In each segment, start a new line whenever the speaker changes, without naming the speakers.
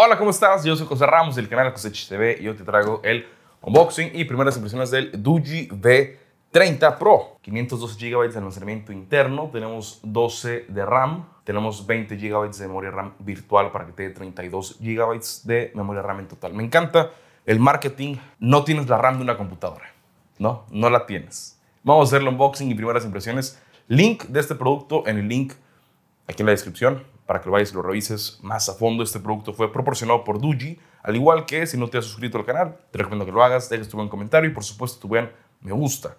Hola, ¿cómo estás? Yo soy José Ramos del canal José TV y yo te traigo el unboxing y primeras impresiones del Duji V30 Pro. 512 GB de almacenamiento interno, tenemos 12 de RAM, tenemos 20 GB de memoria RAM virtual para que te dé 32 GB de memoria RAM en total. Me encanta el marketing, no tienes la RAM de una computadora, ¿no? No la tienes. Vamos a hacer el unboxing y primeras impresiones. Link de este producto en el link aquí en la descripción para que lo vayas y lo revises más a fondo. Este producto fue proporcionado por Duji, al igual que si no te has suscrito al canal, te recomiendo que lo hagas, dejes tu buen comentario y por supuesto tu buen me gusta.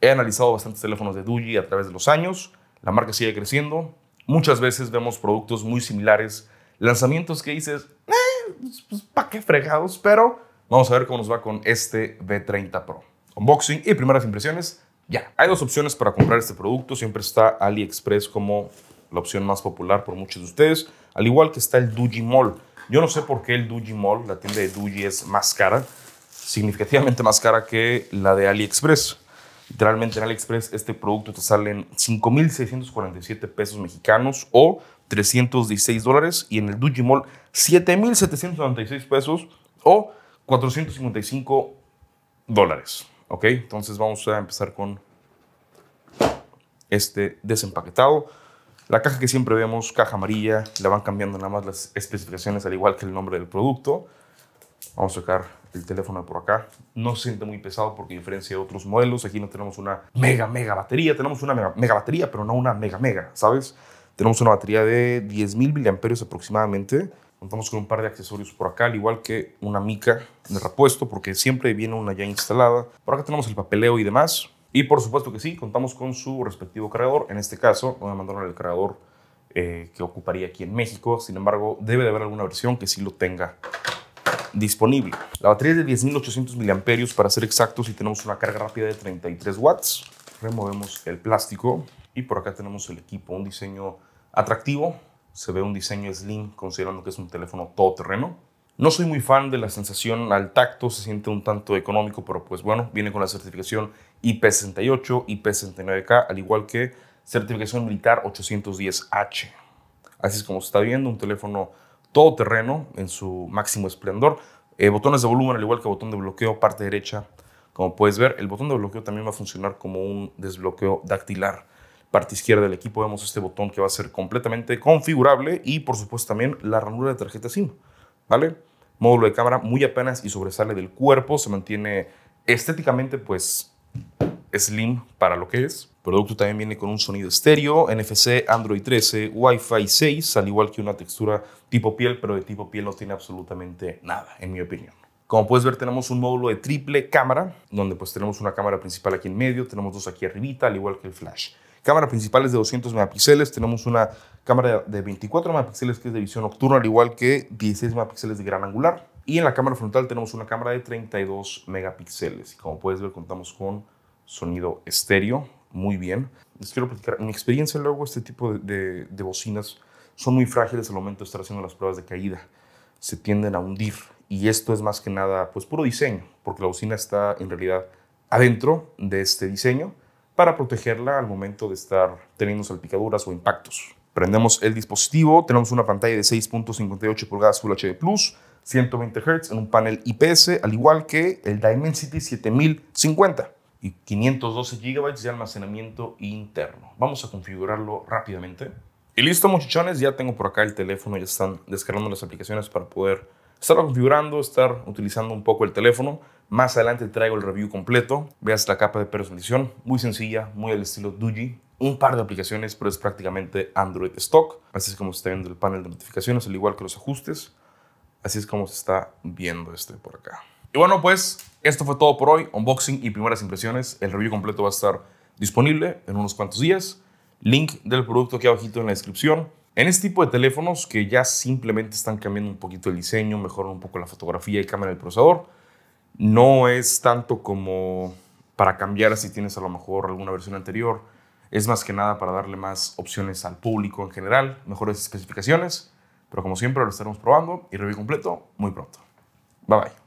He analizado bastantes teléfonos de Duji a través de los años, la marca sigue creciendo, muchas veces vemos productos muy similares, lanzamientos que dices, eh, pues, pues ¿para qué fregados? Pero vamos a ver cómo nos va con este B30 Pro. Unboxing y primeras impresiones, ya. Hay dos opciones para comprar este producto, siempre está AliExpress como la opción más popular por muchos de ustedes, al igual que está el Duji Mall. Yo no sé por qué el Duji Mall, la tienda de Duji, es más cara, significativamente más cara que la de AliExpress. Literalmente en AliExpress este producto te salen 5.647 pesos mexicanos o 316 dólares y en el Mall 7.796 pesos o 455 dólares. ¿Ok? Entonces vamos a empezar con este desempaquetado. La caja que siempre vemos, caja amarilla, la van cambiando nada más las especificaciones al igual que el nombre del producto. Vamos a sacar el teléfono por acá. No se siente muy pesado porque diferencia de otros modelos, aquí no tenemos una mega, mega batería. Tenemos una mega, mega batería, pero no una mega, mega, ¿sabes? Tenemos una batería de 10.000 miliamperios aproximadamente. Contamos con un par de accesorios por acá, al igual que una mica de repuesto, porque siempre viene una ya instalada. Por acá tenemos el papeleo y demás. Y por supuesto que sí, contamos con su respectivo cargador. En este caso, voy a mandarle el cargador eh, que ocuparía aquí en México. Sin embargo, debe de haber alguna versión que sí lo tenga disponible. La batería es de 10.800 mAh para ser exactos y tenemos una carga rápida de 33 watts. Removemos el plástico y por acá tenemos el equipo, un diseño atractivo. Se ve un diseño slim considerando que es un teléfono todoterreno. No soy muy fan de la sensación al tacto, se siente un tanto económico, pero pues bueno, viene con la certificación IP68, IP69K, al igual que certificación militar 810H. Así es como se está viendo, un teléfono todoterreno en su máximo esplendor. Eh, botones de volumen, al igual que botón de bloqueo, parte derecha. Como puedes ver, el botón de bloqueo también va a funcionar como un desbloqueo dactilar. Parte izquierda del equipo vemos este botón que va a ser completamente configurable y por supuesto también la ranura de tarjeta SIM. ¿Vale? módulo de cámara muy apenas y sobresale del cuerpo, se mantiene estéticamente pues slim para lo que es. producto también viene con un sonido estéreo, NFC, Android 13, Wi-Fi 6, al igual que una textura tipo piel, pero de tipo piel no tiene absolutamente nada, en mi opinión. Como puedes ver, tenemos un módulo de triple cámara, donde pues tenemos una cámara principal aquí en medio, tenemos dos aquí arribita, al igual que el flash. Cámara principal es de 200 megapíxeles, tenemos una cámara de 24 megapíxeles que es de visión nocturna, al igual que 16 megapíxeles de gran angular. Y en la cámara frontal tenemos una cámara de 32 megapíxeles. Y como puedes ver, contamos con sonido estéreo, muy bien. Les quiero platicar mi experiencia luego, este tipo de, bocinas son muy frágiles al momento de estar haciendo las pruebas de caída. Se tienden a hundir y esto es más que nada pues puro diseño, porque la bocina está en realidad adentro de este diseño para protegerla al momento de estar teniendo salpicaduras o impactos. Prendemos el dispositivo, tenemos una pantalla de 6.58 pulgadas Full HD Plus, 120 Hz en un panel IPS, al igual que el Dimensity 7050 y 512 GB de almacenamiento interno. Vamos a configurarlo rápidamente. Y listo muchachones, ya tengo por acá el teléfono, ya están descargando las aplicaciones para poder estar configurando, estar utilizando un poco el teléfono. Más adelante traigo el review completo. Veas la capa de personalización, muy sencilla, muy al estilo doji Un par de aplicaciones, pero es prácticamente Android stock. Así es como se está viendo el panel de notificaciones, al igual que los ajustes. Así es como se está viendo este por acá. Y bueno, pues esto fue todo por hoy. Unboxing y primeras impresiones. El review completo va a estar disponible en unos cuantos días. Link del producto aquí abajito en la descripción. En este tipo de teléfonos que ya simplemente están cambiando un poquito el diseño, mejoran un poco la fotografía y cámara del procesador, no es tanto como para cambiar si tienes a lo mejor alguna versión anterior, es más que nada para darle más opciones al público en general, mejores especificaciones, pero como siempre lo estaremos probando y review completo muy pronto. Bye bye.